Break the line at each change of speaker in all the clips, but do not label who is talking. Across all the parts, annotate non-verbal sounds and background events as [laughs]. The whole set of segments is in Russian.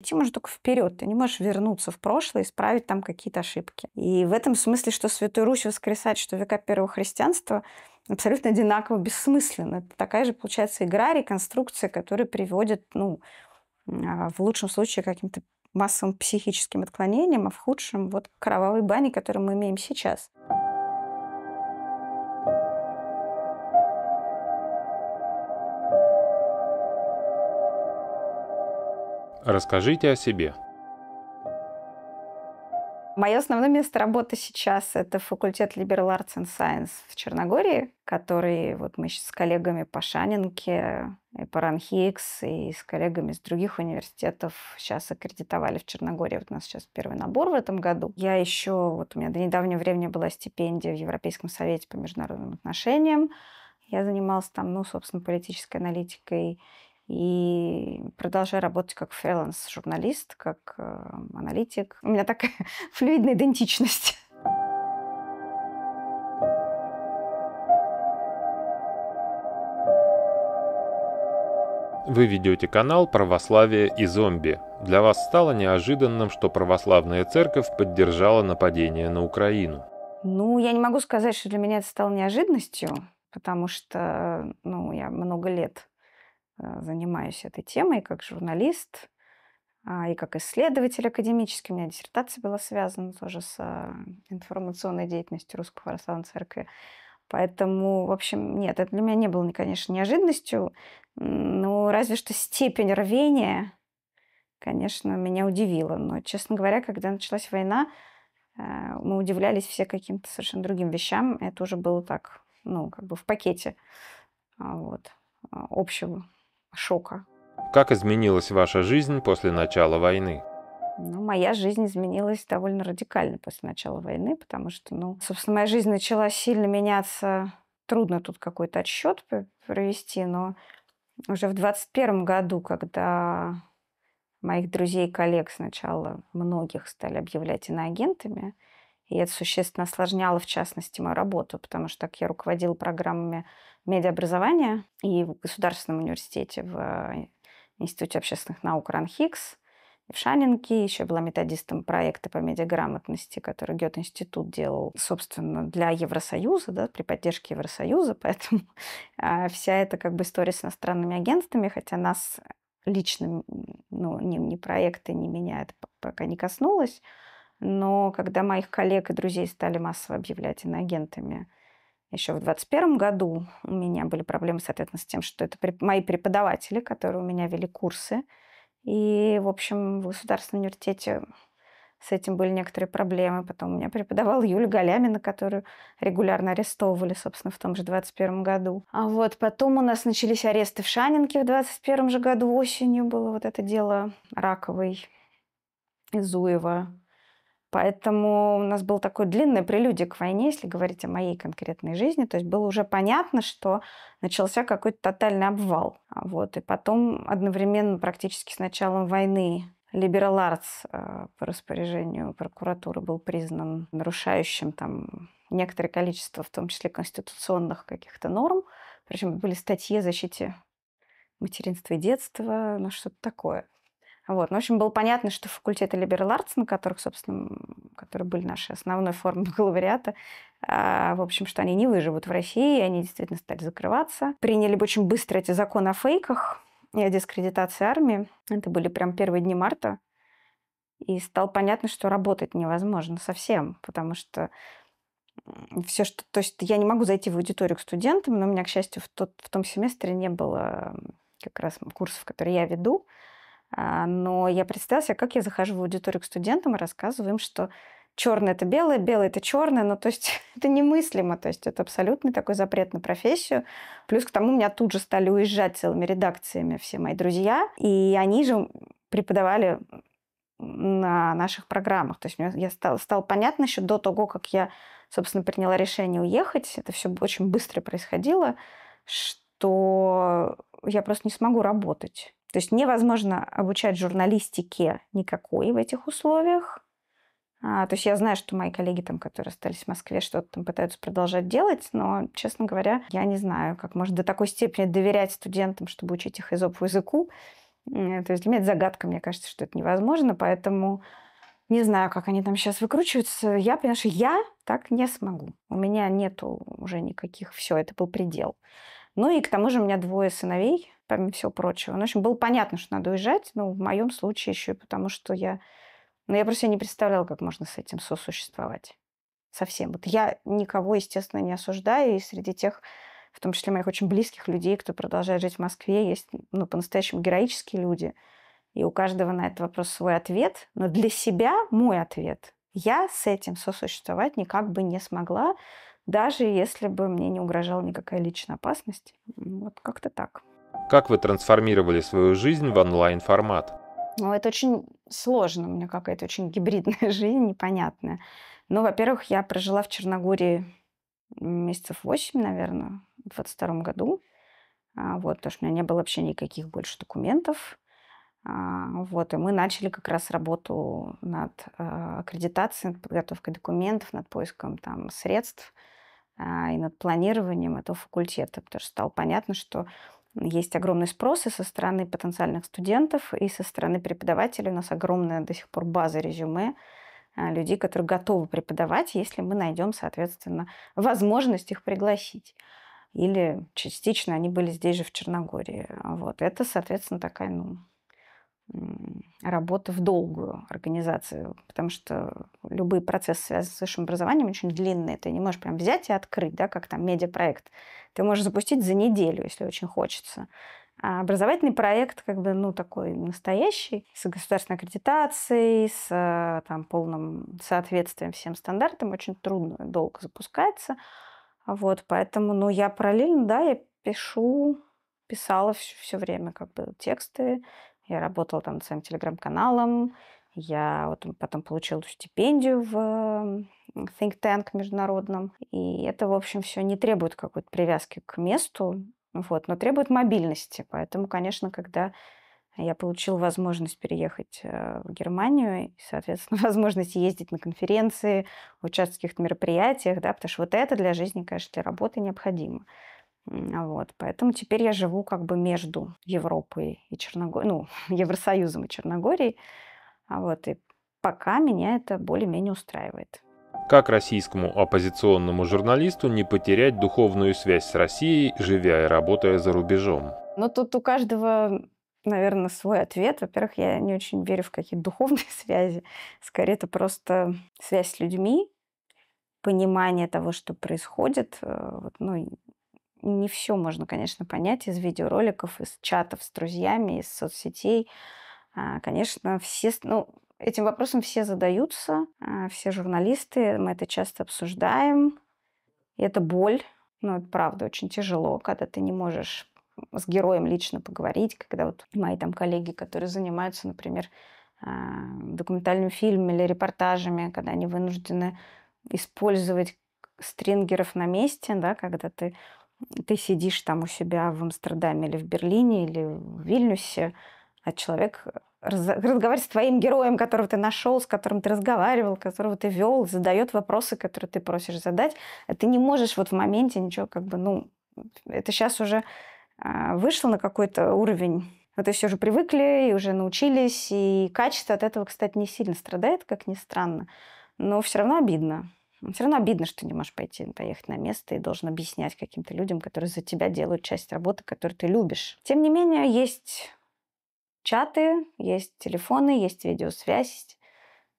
Идти можно только вперед. Ты не можешь вернуться в прошлое, и исправить там какие-то ошибки. И в этом смысле, что Святую Русь воскресать, что века первого христианства абсолютно одинаково бессмысленно. Это такая же, получается, игра, реконструкция, которая приводит, ну, а, в лучшем случае, к каким-то массовым психическим отклонениям, а в худшем вот кровавой бане, которую мы имеем сейчас. Сейчас.
Расскажите о себе.
Мое основное место работы сейчас – это факультет Liberal Arts and Science в Черногории, который вот мы сейчас с коллегами по Шанинке, и по Ранхикс, и с коллегами из других университетов сейчас аккредитовали в Черногории. Вот у нас сейчас первый набор в этом году. Я еще, вот у меня до недавнего времени была стипендия в Европейском совете по международным отношениям. Я занималась там, ну, собственно, политической аналитикой и продолжаю работать как фриланс-журналист, как эм, аналитик. У меня такая [laughs] флюидная идентичность.
Вы ведете канал «Православие и зомби». Для вас стало неожиданным, что православная церковь поддержала нападение на Украину.
Ну, я не могу сказать, что для меня это стало неожиданностью, потому что ну, я много лет Э, занимаюсь этой темой как журналист а, и как исследователь академический. У меня диссертация была связана тоже с а, информационной деятельностью Русской Православной Церкви. Поэтому, в общем, нет, это для меня не было, конечно, неожиданностью. Ну, разве что степень рвения, конечно, меня удивила. Но, честно говоря, когда началась война, э, мы удивлялись все каким-то совершенно другим вещам. Это уже было так, ну, как бы в пакете а, вот, общего шока.
Как изменилась ваша жизнь после начала войны?
Ну, моя жизнь изменилась довольно радикально после начала войны, потому что, ну, собственно, моя жизнь начала сильно меняться. Трудно тут какой-то отсчет провести, но уже в 21 году, когда моих друзей и коллег сначала многих стали объявлять иноагентами, и это существенно осложняло, в частности, мою работу, потому что так я руководила программами медиаобразования и в Государственном университете в э, Институте общественных наук РАНХИКС, и в Шанинке, еще была методистом проекта по медиаграмотности, который Гёте-институт делал, собственно, для Евросоюза, да, при поддержке Евросоюза, поэтому [laughs] а, вся эта как бы история с иностранными агентствами, хотя нас лично ну, ни, ни проекты, ни меня это пока не коснулось, но когда моих коллег и друзей стали массово объявлять иноагентами, еще в 2021 году у меня были проблемы, соответственно, с тем, что это мои преподаватели, которые у меня вели курсы. И, в общем, в государственном университете с этим были некоторые проблемы. Потом у меня преподавала Юля Галямина, которую регулярно арестовывали, собственно, в том же 21 году. А вот потом у нас начались аресты в Шанинке в 21 же году. Осенью было вот это дело Раковой, Изуева, Поэтому у нас был такой длинный прелюдия к войне, если говорить о моей конкретной жизни. То есть было уже понятно, что начался какой-то тотальный обвал. А вот. И потом одновременно практически с началом войны Liberal Arts э, по распоряжению прокуратуры был признан нарушающим там некоторое количество, в том числе конституционных каких-то норм. Причем были статьи о защите материнства и детства, ну что-то такое. Вот. Ну, в общем, было понятно, что факультеты liberal arts, на которых, собственно, которые были нашей основной [laughs] формой бакалавриата, а, в общем, что они не выживут в России, они действительно стали закрываться. Приняли бы очень быстро эти законы о фейках и о дискредитации армии. Это были прям первые дни марта. И стало понятно, что работать невозможно совсем, потому что все, что... То есть я не могу зайти в аудиторию к студентам, но у меня, к счастью, в, тот, в том семестре не было как раз курсов, которые я веду. А, но я представила себе, как я захожу в аудиторию к студентам и рассказываю им, что черное это белое, белое это черное, но ну, то есть [laughs] это немыслимо, то есть это абсолютный такой запрет на профессию. Плюс к тому, меня тут же стали уезжать целыми редакциями все мои друзья, и они же преподавали на наших программах. То есть мне, я стал, стало понятно еще до того, как я, собственно, приняла решение уехать, это все очень быстро происходило, что я просто не смогу работать то есть невозможно обучать журналистике никакой в этих условиях. А, то есть я знаю, что мои коллеги, там, которые остались в Москве, что-то там пытаются продолжать делать, но, честно говоря, я не знаю, как можно до такой степени доверять студентам, чтобы учить их изопову языку. То есть для меня это загадка, мне кажется, что это невозможно, поэтому не знаю, как они там сейчас выкручиваются. Я, понимаешь, я так не смогу. У меня нету уже никаких... Все, это был предел. Ну и к тому же у меня двое сыновей, помимо всего прочего. Ну, в общем, было понятно, что надо уезжать, но ну, в моем случае еще и потому, что я... Ну, я просто не представляла, как можно с этим сосуществовать. Совсем. Вот я никого, естественно, не осуждаю, и среди тех, в том числе моих очень близких людей, кто продолжает жить в Москве, есть, ну, по-настоящему героические люди. И у каждого на этот вопрос свой ответ. Но для себя мой ответ. Я с этим сосуществовать никак бы не смогла, даже если бы мне не угрожала никакая личная опасность. Вот как-то так.
Как вы трансформировали свою жизнь в онлайн-формат?
Ну, это очень сложно. У меня какая-то очень гибридная [laughs] жизнь, непонятная. Ну, во-первых, я прожила в Черногории месяцев 8, наверное, в 22 году. А, вот, потому что у меня не было вообще никаких больше документов. А, вот, и мы начали как раз работу над а, аккредитацией, над подготовкой документов, над поиском там средств и над планированием этого факультета, потому что стало понятно, что есть огромный спрос и со стороны потенциальных студентов, и со стороны преподавателей. У нас огромная до сих пор база резюме а, людей, которые готовы преподавать, если мы найдем, соответственно, возможность их пригласить. Или частично они были здесь же, в Черногории. Вот. Это, соответственно, такая ну, работы в долгую организацию, потому что любые процессы, связанные с высшим образованием, очень длинные. Ты не можешь прям взять и открыть, да, как там медиапроект. Ты можешь запустить за неделю, если очень хочется. А образовательный проект, как бы, ну, такой настоящий, с государственной аккредитацией, с э, там, полным соответствием всем стандартам, очень трудно, долго запускается. Вот, поэтому, ну, я параллельно, да, я пишу, писала все, все время, как бы, тексты, я работала там над своим телеграм-каналом. Я вот потом получила стипендию в think tank международном. И это, в общем, все не требует какой-то привязки к месту, вот, но требует мобильности. Поэтому, конечно, когда я получила возможность переехать э, в Германию и, соответственно, [laughs] возможность ездить на конференции, участвовать в каких-то мероприятиях, да, потому что вот это для жизни, конечно, для работы необходимо. А вот, поэтому теперь я живу как бы между Европой и Черногорией, ну, [laughs] Евросоюзом и Черногорией. А вот, и пока меня это более-менее устраивает.
Как российскому оппозиционному журналисту не потерять духовную связь с Россией, живя и работая за рубежом?
Ну, тут у каждого, наверное, свой ответ. Во-первых, я не очень верю в какие-то духовные [laughs] связи. Скорее, это просто связь с людьми, понимание того, что происходит. Э, ну, не все можно, конечно, понять из видеороликов, из чатов с друзьями, из соцсетей. А, конечно, все, ну, этим вопросом все задаются, а, все журналисты, мы это часто обсуждаем. И это боль, но ну, это правда очень тяжело, когда ты не можешь с героем лично поговорить, когда вот мои там коллеги, которые занимаются, например, а, документальным фильмом или репортажами, когда они вынуждены использовать стрингеров на месте, да, когда ты ты сидишь там у себя в Амстердаме или в Берлине или в Вильнюсе, а человек раз, разговаривает с твоим героем, которого ты нашел, с которым ты разговаривал, которого ты вел, задает вопросы, которые ты просишь задать, а ты не можешь вот в моменте ничего как бы, ну, это сейчас уже э, вышло на какой-то уровень вот то есть уже привыкли и уже научились, и качество от этого, кстати, не сильно страдает, как ни странно, но все равно обидно. Все равно обидно, что не можешь пойти, поехать на место и должен объяснять каким-то людям, которые за тебя делают часть работы, которую ты любишь. Тем не менее, есть чаты, есть телефоны, есть видеосвязь.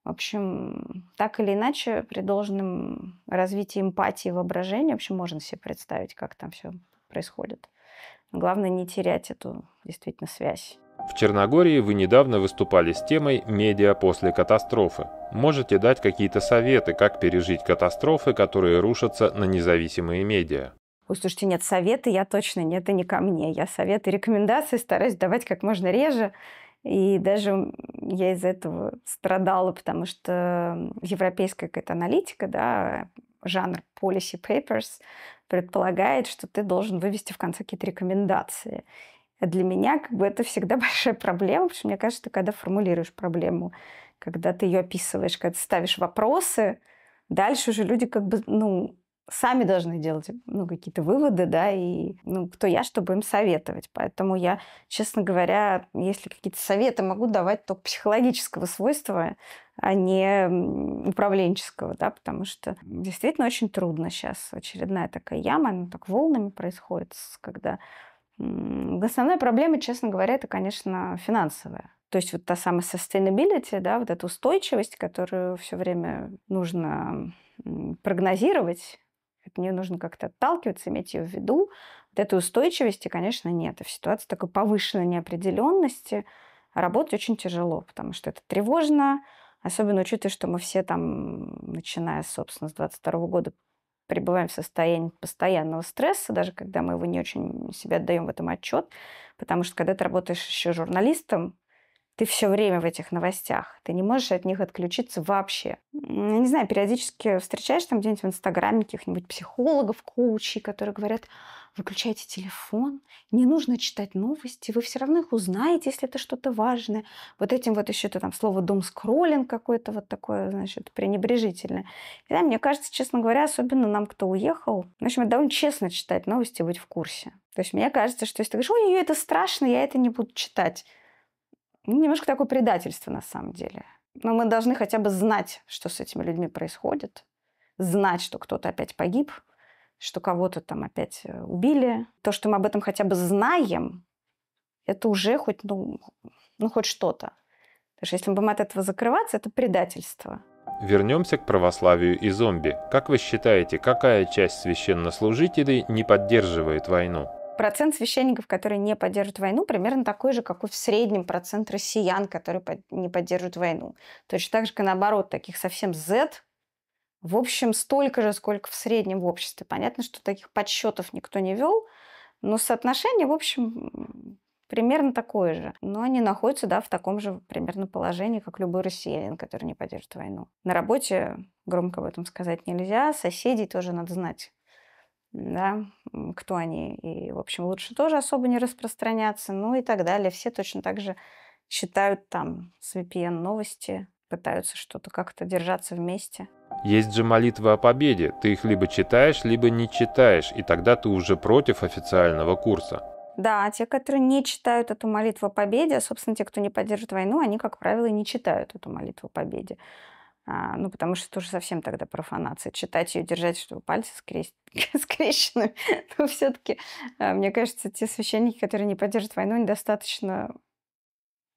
В общем, так или иначе, при должном развитии эмпатии и воображения, в общем, можно себе представить, как там все происходит. Главное не терять эту действительно связь.
В Черногории вы недавно выступали с темой «Медиа после катастрофы». Можете дать какие-то советы, как пережить катастрофы, которые рушатся на независимые медиа?
Ой, слушайте, нет, советы я точно, нет, это не ко мне. Я советы, рекомендации стараюсь давать как можно реже. И даже я из-за этого страдала, потому что европейская какая-то аналитика, да, жанр policy papers предполагает, что ты должен вывести в конце какие-то рекомендации. Для меня как бы это всегда [laughs] большая проблема, потому что мне кажется, что когда формулируешь проблему, когда ты ее описываешь, когда ты ставишь вопросы, дальше уже люди как бы, ну, сами должны делать ну, какие-то выводы, да, и ну, кто я, чтобы им советовать. Поэтому я, честно говоря, если какие-то советы могу давать, то психологического свойства, а не управленческого, да, потому что действительно очень трудно сейчас. Очередная такая яма, она так волнами происходит, когда Основная проблема, честно говоря, это, конечно, финансовая. То есть вот та самая sustainability, да, вот эта устойчивость, которую все время нужно прогнозировать, от нее нужно как-то отталкиваться, иметь ее в виду. Вот этой устойчивости, конечно, нет. И а в ситуации такой повышенной неопределенности работать очень тяжело, потому что это тревожно, особенно учитывая, что мы все там, начиная, собственно, с 22 года пребываем в состоянии постоянного стресса, даже когда мы его не очень себе отдаем в этом отчет, потому что когда ты работаешь еще журналистом, ты все время в этих новостях. Ты не можешь от них отключиться вообще. Я не знаю, периодически встречаешь там где-нибудь в Инстаграме каких-нибудь психологов коучей, которые говорят, выключайте телефон, не нужно читать новости, вы все равно их узнаете, если это что-то важное. Вот этим вот еще это там слово дом-скроллинг какое-то вот такое, значит, пренебрежительное. И да, мне кажется, честно говоря, особенно нам, кто уехал, в общем, это довольно честно читать новости, быть в курсе. То есть мне кажется, что если ты говоришь, ой, это страшно, я это не буду читать немножко такое предательство на самом деле. Но мы должны хотя бы знать, что с этими людьми происходит, знать, что кто-то опять погиб, что кого-то там опять э, убили. То, что мы об этом хотя бы знаем, это уже хоть, ну, ну хоть что-то. Потому что если мы будем от этого закрываться, это предательство.
Вернемся к православию и зомби. Как вы считаете, какая часть священнослужителей не поддерживает войну?
процент священников, которые не поддерживают войну, примерно такой же, как и в среднем процент россиян, которые не поддерживают войну. Точно так же, как и наоборот, таких совсем Z, в общем, столько же, сколько в среднем в обществе. Понятно, что таких подсчетов никто не вел, но соотношение, в общем, примерно такое же. Но они находятся, да, в таком же примерно положении, как любой россиянин, который не поддерживает войну. На работе громко об этом сказать нельзя, соседей тоже надо знать да, кто они. И, в общем, лучше тоже особо не распространяться, ну и так далее. Все точно так же читают там с VPN новости, пытаются что-то как-то держаться вместе.
Есть же молитва о победе. Ты их либо читаешь, либо не читаешь, и тогда ты уже против официального курса.
Да, а те, которые не читают эту молитву о победе, а, собственно, те, кто не поддерживает войну, они, как правило, не читают эту молитву о победе. А, ну, потому что тоже совсем тогда профанация. Читать ее, держать, чтобы пальцы скрест... [laughs] скрещены. Но все-таки, а, мне кажется, те священники, которые не поддержат войну, недостаточно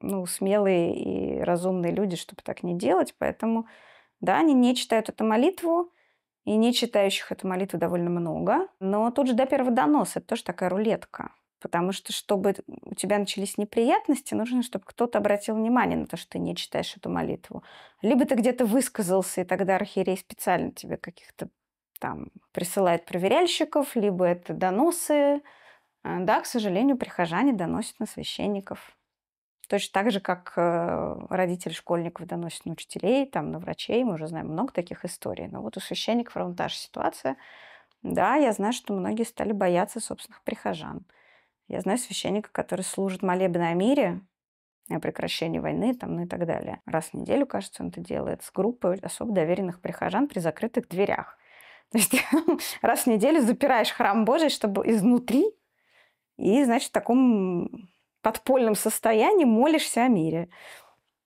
ну, смелые и разумные люди, чтобы так не делать. Поэтому, да, они не читают эту молитву, и не читающих эту молитву довольно много. Но тут же до первого доноса это тоже такая рулетка. Потому что, чтобы у тебя начались неприятности, нужно, чтобы кто-то обратил внимание на то, что ты не читаешь эту молитву. Либо ты где-то высказался, и тогда архиерей специально тебе каких-то там присылает проверяльщиков, либо это доносы. А, да, к сожалению, прихожане доносят на священников. Точно так же, как э, родители школьников доносят на учителей, там, на врачей. Мы уже знаем много таких историй. Но вот у священников ровно та же ситуация. Да, я знаю, что многие стали бояться собственных прихожан. Я знаю священника, который служит молебен о мире, о прекращении войны там, ну и так далее. Раз в неделю, кажется, он это делает с группой особо доверенных прихожан при закрытых дверях. [laughs] То есть [laughs] раз в неделю запираешь храм Божий, чтобы изнутри, и, значит, в таком подпольном состоянии молишься о мире.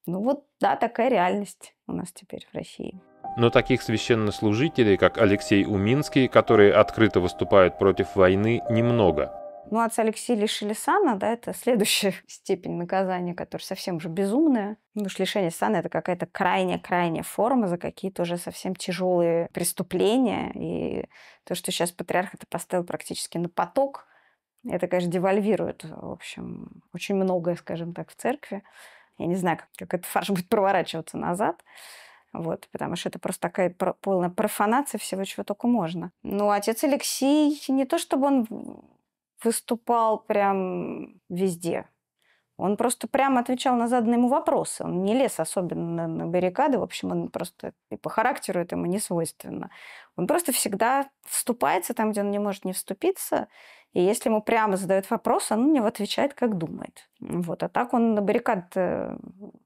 Ну вот, да, такая реальность у нас теперь в России.
Но таких священнослужителей, как Алексей Уминский, которые открыто выступают против войны, немного.
Ну, отца Алексея лишили сана, да, это следующая [laughs] степень наказания, которая совсем уже безумная. Ну, потому что лишение сана – это какая-то крайняя-крайняя форма за какие-то уже совсем тяжелые преступления. И то, что сейчас патриарх это поставил практически на поток, это, конечно, девальвирует, в общем, очень многое, скажем так, в церкви. Я не знаю, как, как этот фарш [laughs] будет проворачиваться назад. Вот, потому что это просто такая полная профанация всего, чего только можно. Но ну, отец Алексей не то чтобы он выступал прям везде. Он просто прямо отвечал на заданные ему вопросы. Он не лез особенно на баррикады. В общем, он просто и по характеру этому не свойственно. Он просто всегда вступается там, где он не может не вступиться. И если ему прямо задают вопрос, он на него отвечает, как думает. Вот. А так он на баррикад э,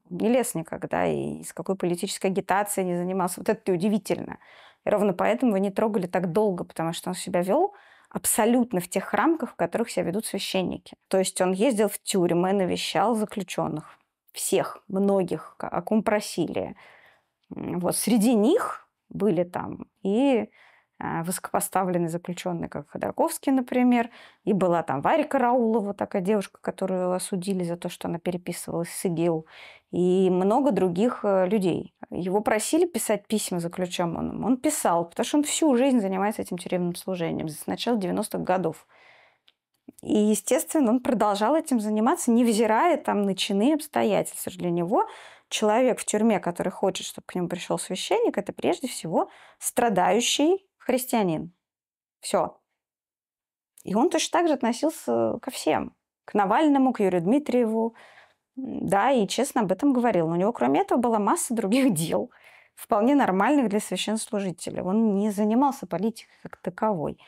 не лез никогда и с какой политической агитацией не занимался. Вот это удивительно. И ровно поэтому его не трогали так долго, потому что он себя вел абсолютно в тех рамках, в которых себя ведут священники. То есть он ездил в тюрьмы, навещал заключенных, всех, многих, о ком просили. Вот среди них были там и э, высокопоставленные заключенные, как Ходорковский, например, и была там Варя Караулова, такая девушка, которую осудили за то, что она переписывалась с ИГИЛ, и много других э, людей. Его просили писать письма за заключенным. Он писал, потому что он всю жизнь занимается этим тюремным служением с начала 90-х годов. И, естественно, он продолжал этим заниматься, невзирая там на чины обстоятельства. Для него человек в тюрьме, который хочет, чтобы к нему пришел священник, это прежде всего страдающий христианин. Все. И он точно так же относился ко всем. К Навальному, к Юрию Дмитриеву, да, и честно об этом говорил. Но у него, кроме этого, была масса других [laughs] дел, вполне нормальных для священнослужителя. Он не занимался политикой как таковой.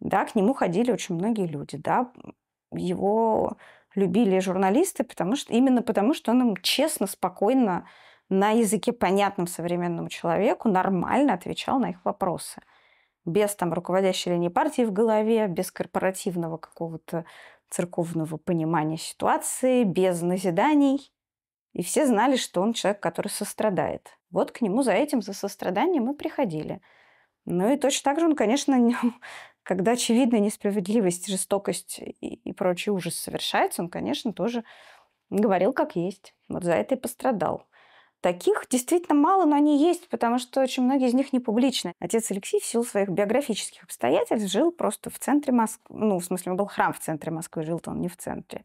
Да, к нему ходили очень многие люди, да, его любили журналисты, потому что, именно потому, что он им честно, спокойно, на языке понятном современному человеку, нормально отвечал на их вопросы. Без там руководящей линии партии в голове, без корпоративного какого-то церковного понимания ситуации, без назиданий. И все знали, что он человек, который сострадает. Вот к нему за этим, за состраданием мы приходили. Ну и точно так же он, конечно, [laughs] когда очевидная несправедливость, жестокость и, и прочий ужас совершается, он, конечно, тоже говорил как есть. Вот за это и пострадал. Таких действительно мало, но они есть, потому что очень многие из них не публичны. Отец Алексей в силу своих биографических обстоятельств жил просто в центре Москвы. Ну, в смысле, он был храм в центре Москвы, жил-то он не в центре.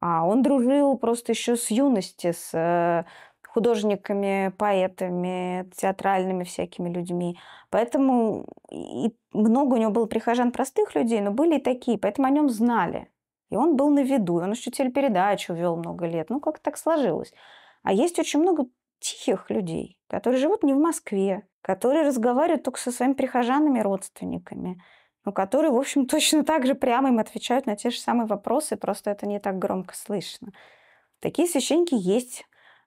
А он дружил просто еще с юности, с э, художниками, поэтами, театральными всякими людьми. Поэтому и много у него было прихожан простых людей, но были и такие, поэтому о нем знали. И он был на виду, и он еще телепередачу вел много лет. Ну, как так сложилось. А есть очень много тихих людей, которые живут не в Москве, которые разговаривают только со своими прихожанами, родственниками, но которые, в общем, [laughs] точно так же прямо им отвечают на те же самые вопросы, просто это не так громко слышно. Такие священники есть.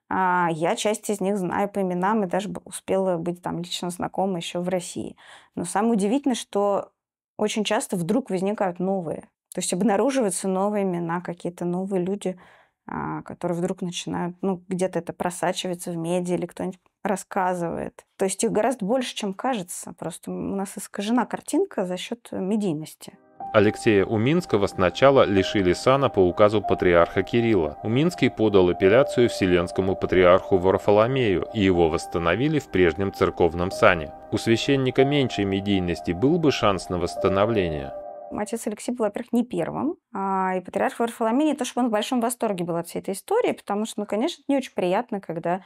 А, я часть из них знаю по именам и даже успела быть там лично знакома еще в России. Но самое удивительное, что очень часто вдруг возникают новые. То есть обнаруживаются новые имена, какие-то новые люди – а, которые вдруг начинают, ну, где-то это просачивается в медиа или кто-нибудь рассказывает. То есть их гораздо больше, чем кажется. Просто у нас искажена картинка за счет медийности.
Алексея Уминского сначала лишили сана по указу патриарха Кирилла. Уминский подал апелляцию вселенскому патриарху Варфоломею, и его восстановили в прежнем церковном сане. У священника меньшей медийности был бы шанс на восстановление.
Отец Алексей был, во-первых, не первым, а, и патриарх Варфоломей не то, чтобы он в большом восторге был от всей этой истории, потому что, ну, конечно, не очень приятно, когда...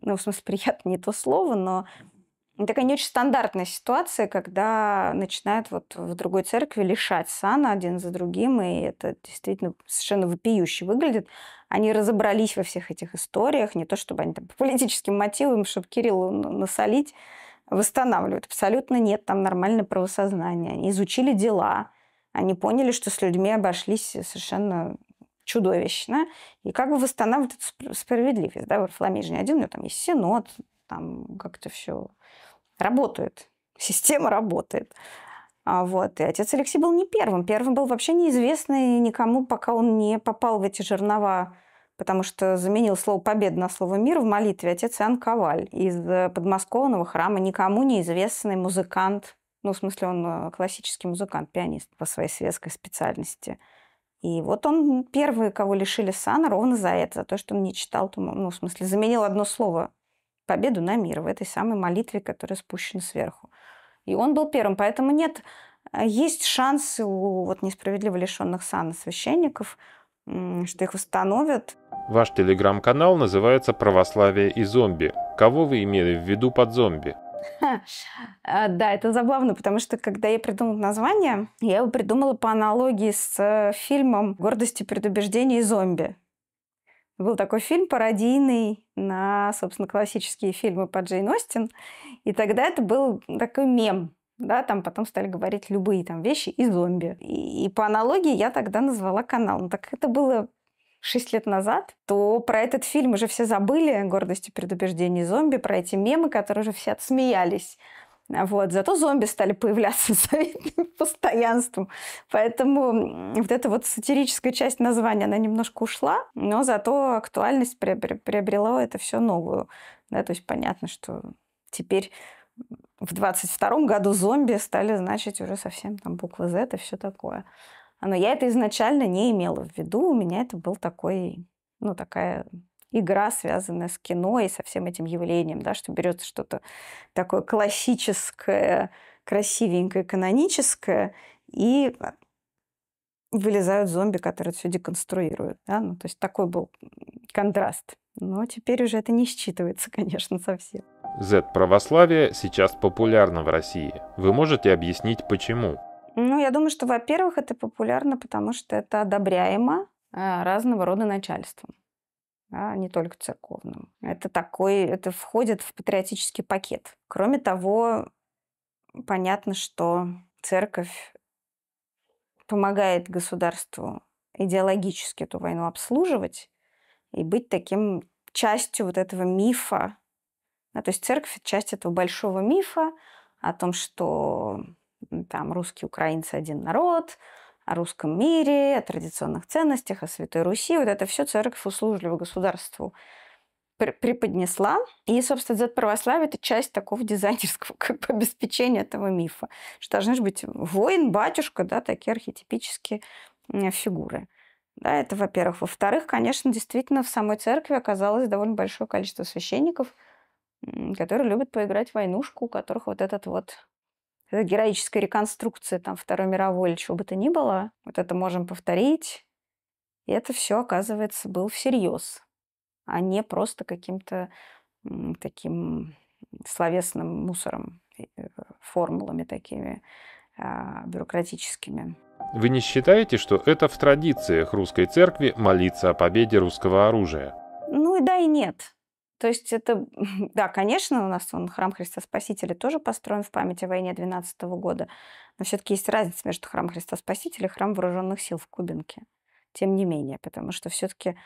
Ну, в смысле, [laughs] приятно не то слово, но такая не очень стандартная ситуация, когда начинают вот в другой церкви лишать сана один за другим, и это действительно совершенно вопиюще выглядит. Они разобрались во всех этих историях, не то чтобы они там по политическим мотивам, чтобы Кириллу насолить, восстанавливают. Абсолютно нет там нормальное правосознания Они изучили дела, они поняли, что с людьми обошлись совершенно чудовищно, и как бы восстанавливают эту справедливость. Да? Варфоломей же не один, у него там есть синод, там как-то все работает, система работает. А вот. И отец Алексей был не первым. Первым был вообще неизвестный никому, пока он не попал в эти жернова потому что заменил слово «победа» на слово «мир» в молитве отец Иоанн Коваль из э, подмосковного храма, никому неизвестный музыкант, ну, в смысле, он э, классический музыкант, пианист по своей светской специальности. И вот он первый, кого лишили сана, ровно за это, за то, что он не читал, ну, в смысле, заменил одно слово «победу» на «мир» в этой самой молитве, которая спущена сверху. И он был первым, поэтому нет, э, есть шансы у вот несправедливо лишенных сана священников, что их восстановят –
Ваш телеграм-канал называется «Православие и зомби». Кого вы имели в виду под зомби?
А, да, это забавно, потому что когда я придумала название, я его придумала по аналогии с э, фильмом «Гордость и предубеждение и зомби». Был такой фильм пародийный на, собственно, классические фильмы по Джейн Остин. И тогда это был такой мем. Да, там потом стали говорить любые там вещи и зомби. И, и по аналогии я тогда назвала канал. Но ну, так это было шесть лет назад, то про этот фильм уже все забыли «Гордость и предубеждение зомби», про эти мемы, которые уже все отсмеялись. Вот. Зато зомби стали появляться с [laughs] постоянством. Поэтому вот эта вот сатирическая часть названия, она немножко ушла, но зато актуальность приобрела это все новую. Да, то есть понятно, что теперь в 22 году зомби стали значить уже совсем там буквы Z и все такое. А, но я это изначально не имела в виду. У меня это был такой, ну, такая игра, связанная с кино и со всем этим явлением, да, что берется что-то такое классическое, красивенькое, каноническое, и вылезают зомби, которые все деконструируют. Да? Ну, то есть такой был контраст. Но теперь уже это не считывается, [laughs] конечно, совсем.
Z-православие сейчас популярно в России. Вы можете объяснить, почему?
Ну, я думаю, что, во-первых, это популярно, потому что это одобряемо а, разного рода начальством, а не только церковным. Это такой, это входит в патриотический пакет. Кроме того, понятно, что церковь помогает государству идеологически эту войну обслуживать и быть таким частью вот этого мифа. Да, то есть церковь – часть этого большого мифа о том, что там русские, украинцы один народ, о русском мире, о традиционных ценностях, о Святой Руси. Вот это все церковь услужливо государству преподнесла. И, собственно, Z православие это часть такого дизайнерского [laughs] как бы, обеспечения этого мифа. Что должны быть воин, батюшка, да, такие архетипические фигуры. Да, это, во-первых. Во-вторых, конечно, действительно в самой церкви оказалось довольно большое количество священников, которые любят поиграть в войнушку, у которых вот этот вот Э, Героическая реконструкция, там, Второй мировой или чего бы то ни было. Вот это можем повторить. И это все, оказывается, был всерьез, а не просто каким-то таким словесным мусором, э, э, формулами такими а, бюрократическими.
Вы не считаете, что это в традициях русской церкви молиться о победе русского оружия?
Ну и да, и нет. То есть это, [laughs] да, конечно, у нас он храм Христа Спасителя тоже построен в память о войне 12 -го года, но все-таки есть разница между храм Христа Спасителя и храм вооруженных сил в Кубинке. Тем не менее, потому что все-таки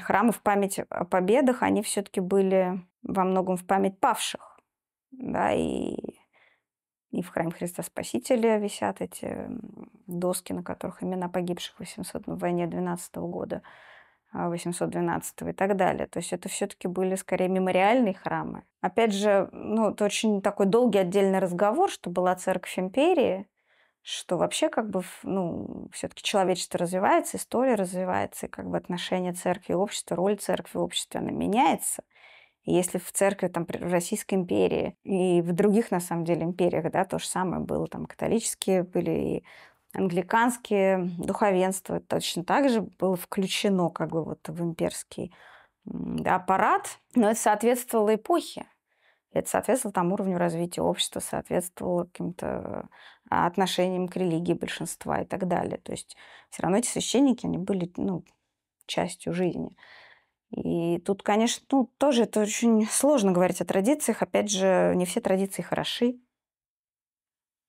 храмы в память о победах, они все-таки были во многом в память павших. Да, и, и в храме Христа Спасителя висят эти доски, на которых имена погибших в 800, в войне 12 -го года. 812 а, и так далее. То есть это все-таки были скорее мемориальные храмы. Опять же, ну, это очень такой долгий отдельный разговор, что была церковь империи, что вообще как бы, ну, все-таки человечество развивается, история развивается, и как бы отношение церкви и общества, роль церкви в обществе, она меняется. И если в церкви там, в Российской империи и в других, на самом деле, империях, да, то же самое было, там католические были и англиканские духовенство точно так же было включено как бы вот в имперский аппарат, но это соответствовало эпохе. Это соответствовало там уровню развития общества, соответствовало каким-то а, отношениям к религии большинства и так далее. То есть все равно эти священники, они были ну, частью жизни. И тут, конечно, ну, тоже это очень сложно говорить о традициях. Опять же, не все традиции хороши.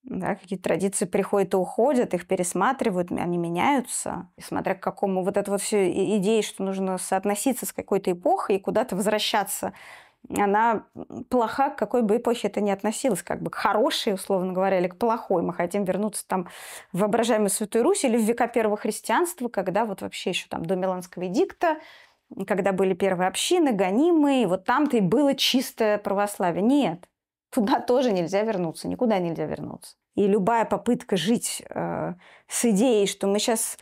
Да, какие-то традиции приходят и уходят, их пересматривают, они меняются. И смотря к какому вот это вот все идея, что нужно соотноситься с какой-то эпохой и куда-то возвращаться, она плоха, к какой бы эпохе это ни относилась, как бы к хорошей, условно говоря, или к плохой. Мы хотим вернуться там в воображаемую Святую Русь или в века первого христианства, когда вот вообще еще там до Миланского эдикта когда были первые общины, гонимые, вот там-то и было чистое православие. Нет туда тоже нельзя вернуться, никуда нельзя вернуться. И любая попытка жить э, с идеей, что мы сейчас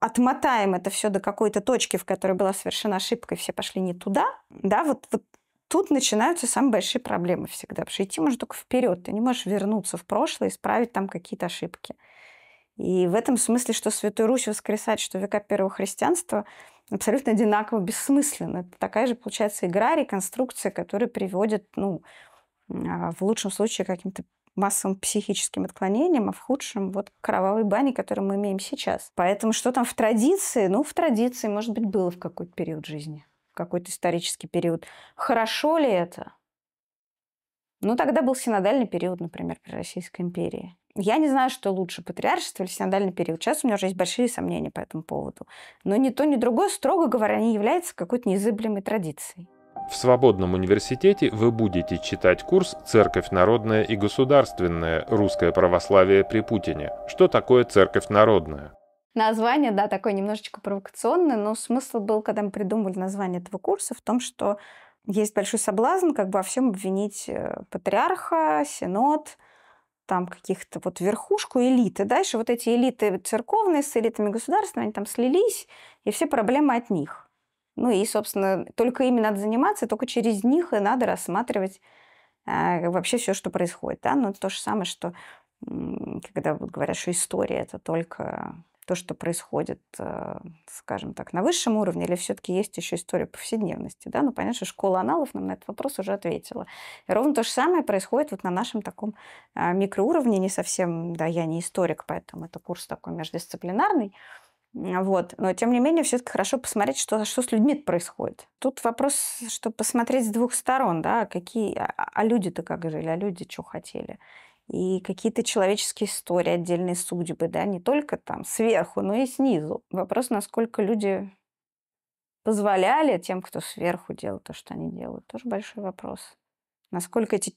отмотаем это все до какой-то точки, в которой была совершена ошибка, и все пошли не туда, да, вот, вот тут начинаются самые большие проблемы всегда, потому что идти можно только вперед, ты не можешь вернуться в прошлое, и исправить там какие-то ошибки. И в этом смысле, что Святую Русь воскресать, что века первого христианства абсолютно одинаково бессмысленно. Это такая же, получается, игра, реконструкция, которая приводит, ну, а, в лучшем случае каким-то массовым психическим отклонением, а в худшем вот кровавой бане, которую мы имеем сейчас. Поэтому что там в традиции? Ну, в традиции, может быть, было в какой-то период жизни, в какой-то исторический период. Хорошо ли это? Ну, тогда был синодальный период, например, при Российской империи. Я не знаю, что лучше, патриаршество или синодальный период. Сейчас у меня уже есть большие сомнения по этому поводу. Но ни то, ни другое, строго говоря, не является какой-то незыблемой традицией.
В свободном университете вы будете читать курс «Церковь народная и государственная. Русское православие при Путине». Что такое церковь народная?
Название, да, такое немножечко провокационное, но смысл был, когда мы придумывали название этого курса, в том, что есть большой соблазн как бы во всем обвинить э, патриарха, синод, там каких-то вот верхушку элиты. Дальше вот эти элиты церковные с элитами государственными, они там слились, и все проблемы от них. Ну и, собственно, только ими надо заниматься, только через них и надо рассматривать э, вообще все, что происходит. Да? Но ну, то же самое, что когда вот говорят, что история это только то, что происходит, э, скажем так, на высшем уровне, или все-таки есть еще история повседневности, да? Ну, понятно, что школа аналов нам на этот вопрос уже ответила. И ровно то же самое происходит вот на нашем таком э, микроуровне, не совсем, да, я не историк, поэтому это курс такой междисциплинарный, вот. Но, тем не менее, все-таки хорошо посмотреть, что, что с людьми происходит. Тут вопрос, что посмотреть с двух сторон, да, какие, а, а, а люди-то как жили, а люди что хотели. И какие-то человеческие истории, отдельные судьбы, да, не только там сверху, но и снизу. Вопрос, насколько люди позволяли тем, кто сверху делал то, что они делают, тоже большой вопрос. Насколько эти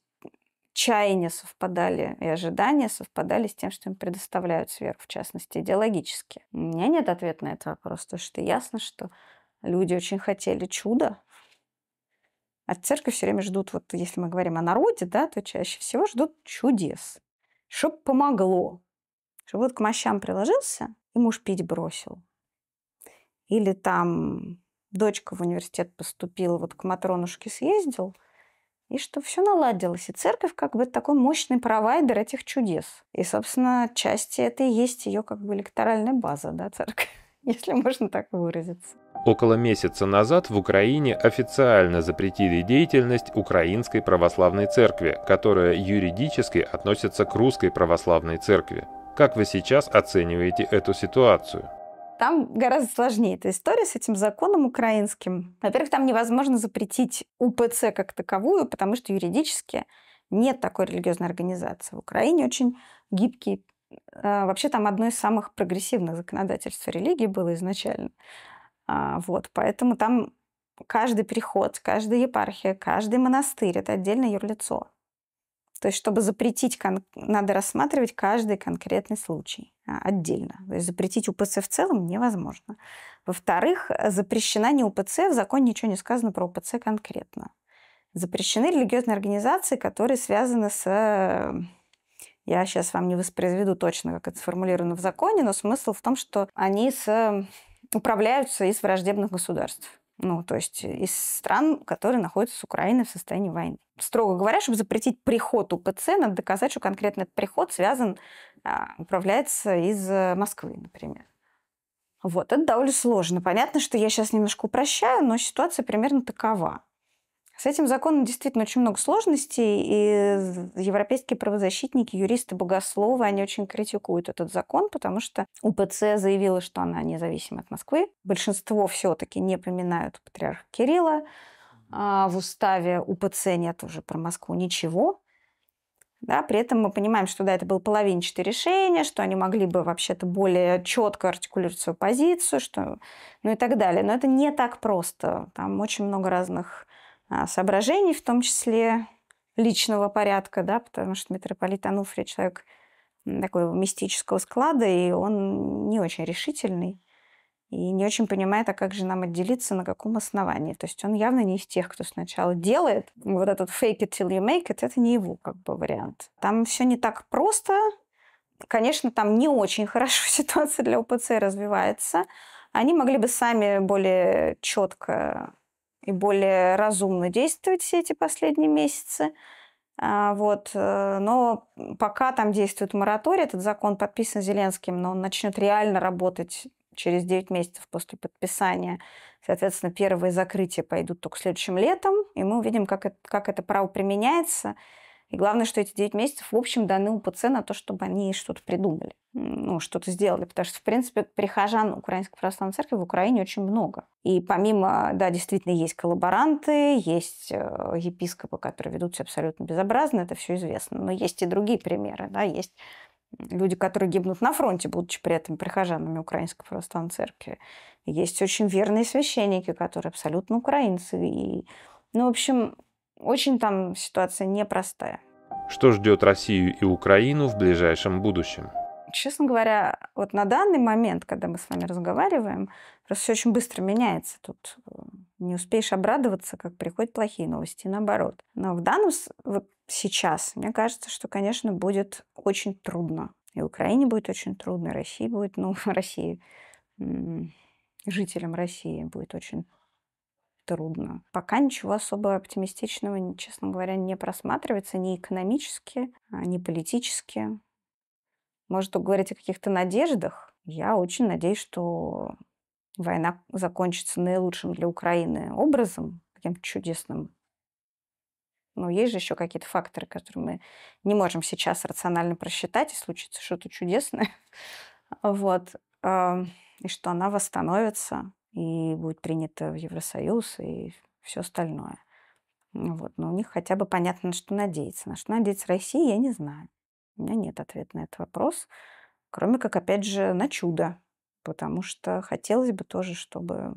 чаяния совпадали и ожидания совпадали с тем, что им предоставляют сверху, в частности, идеологически. У меня нет ответа на этот вопрос, потому что ясно, что люди очень хотели чуда, а церковь все время ждут, вот если мы говорим о народе, да, то чаще всего ждут чудес, чтоб помогло, чтобы вот к мощам приложился и муж пить бросил. Или там дочка в университет поступила, вот к Матронушке съездил – и что все наладилось. И церковь как бы такой мощный провайдер этих чудес. И, собственно, отчасти это и есть ее как бы электоральная база, да, церковь [laughs] если можно так выразиться.
Около месяца назад в Украине официально запретили деятельность Украинской Православной Церкви, которая юридически относится к Русской Православной Церкви. Как вы сейчас оцениваете эту ситуацию?
там гораздо сложнее эта история с этим законом украинским. Во-первых, там невозможно запретить УПЦ как таковую, потому что юридически нет такой религиозной организации. В Украине очень гибкий, а, вообще там одно из самых прогрессивных законодательств религии было изначально. А, вот, поэтому там каждый приход, каждая епархия, каждый монастырь – это отдельное юрлицо. То есть, чтобы запретить, надо рассматривать каждый конкретный случай а, отдельно. То есть запретить УПЦ в целом невозможно. Во-вторых, э, запрещена не УПЦ, в законе ничего не сказано про УПЦ конкретно. Запрещены религиозные организации, которые связаны с... Э, я сейчас вам не воспроизведу точно, как это сформулировано в законе, но смысл в том, что они с... Э, управляются из враждебных государств. Ну, то есть э, из стран, которые находятся с Украиной в состоянии войны. Строго говоря, чтобы запретить приход УПЦ, надо доказать, что конкретно этот приход связан, а, управляется из э, Москвы, например. Вот, это довольно сложно. Понятно, что я сейчас немножко упрощаю, но ситуация примерно такова. С этим законом действительно очень много сложностей, и европейские правозащитники, юристы, богословы, они очень критикуют этот закон, потому что УПЦ заявила, что она независима от Москвы. Большинство все-таки не поминают патриарха Кирилла. А в уставе УПЦ нет уже про Москву ничего. Да, при этом мы понимаем, что да, это было половинчатое решение, что они могли бы вообще-то более четко артикулировать свою позицию, что, ну и так далее. Но это не так просто. Там очень много разных а, соображений, в том числе личного порядка, да, потому что митрополит Ануфрий человек такого мистического склада, и он не очень решительный и не очень понимает, а как же нам отделиться, на каком основании. То есть он явно не из тех, кто сначала делает. Вот этот fake it till you make it, это не его как бы вариант. Там все не так просто. Конечно, там не очень хорошо [laughs] ситуация для ОПЦ развивается. Они могли бы сами более четко и более разумно действовать все эти последние месяцы. А, вот. Э, но пока там действует мораторий, этот закон подписан Зеленским, но он начнет реально работать через 9 месяцев после подписания. Соответственно, первые закрытия пойдут только следующим летом, и мы увидим, как это, как это право применяется. И главное, что эти 9 месяцев, в общем, даны УПЦ на то, чтобы они что-то придумали, ну, что-то сделали. Потому что, в принципе, прихожан Украинской Православной Церкви в Украине очень много. И помимо, да, действительно, есть коллаборанты, есть э, епископы, которые ведут себя абсолютно безобразно, это все известно. Но есть и другие примеры, да, есть люди, которые гибнут на фронте, будучи при этом прихожанами Украинской Православной Церкви. Есть очень верные священники, которые абсолютно украинцы. И, ну, в общем, очень там ситуация непростая.
Что ждет Россию и Украину в ближайшем будущем?
Честно говоря, вот на данный момент, когда мы с вами разговариваем, просто все очень быстро меняется. Тут э, не успеешь обрадоваться, как приходят плохие новости, наоборот. Но в данном, вот сейчас, мне кажется, что, конечно, будет очень трудно. И Украине будет очень трудно, и России будет, ну, [laughs] России, жителям России будет очень трудно. Пока ничего особо оптимистичного, честно говоря, не просматривается ни экономически, а, ни политически. Может, говорить о каких-то надеждах. Я очень надеюсь, что война закончится наилучшим для Украины образом, каким-то чудесным. Но есть же еще какие-то факторы, которые мы не можем сейчас рационально просчитать, и случится что-то чудесное. [laughs] Вот. А, и что она восстановится и будет принято в Евросоюз и все остальное. Ну вот. Но у них хотя бы понятно, на что надеяться. На что надеяться России, я не знаю. У меня нет ответа на этот вопрос, кроме как, опять же, на чудо. Потому что хотелось бы тоже, чтобы,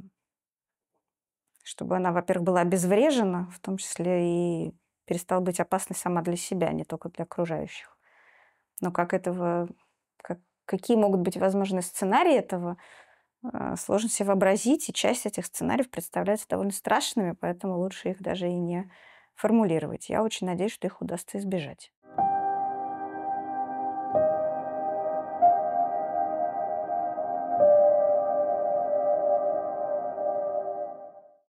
чтобы она, во-первых, была обезврежена, в том числе и перестала быть опасной сама для себя, а не только для окружающих. Но как этого, как, какие могут быть возможные сценарии этого, а, сложно себе вообразить, и часть этих сценариев представляется довольно страшными, поэтому лучше их даже и не формулировать. Я очень надеюсь, что их удастся избежать.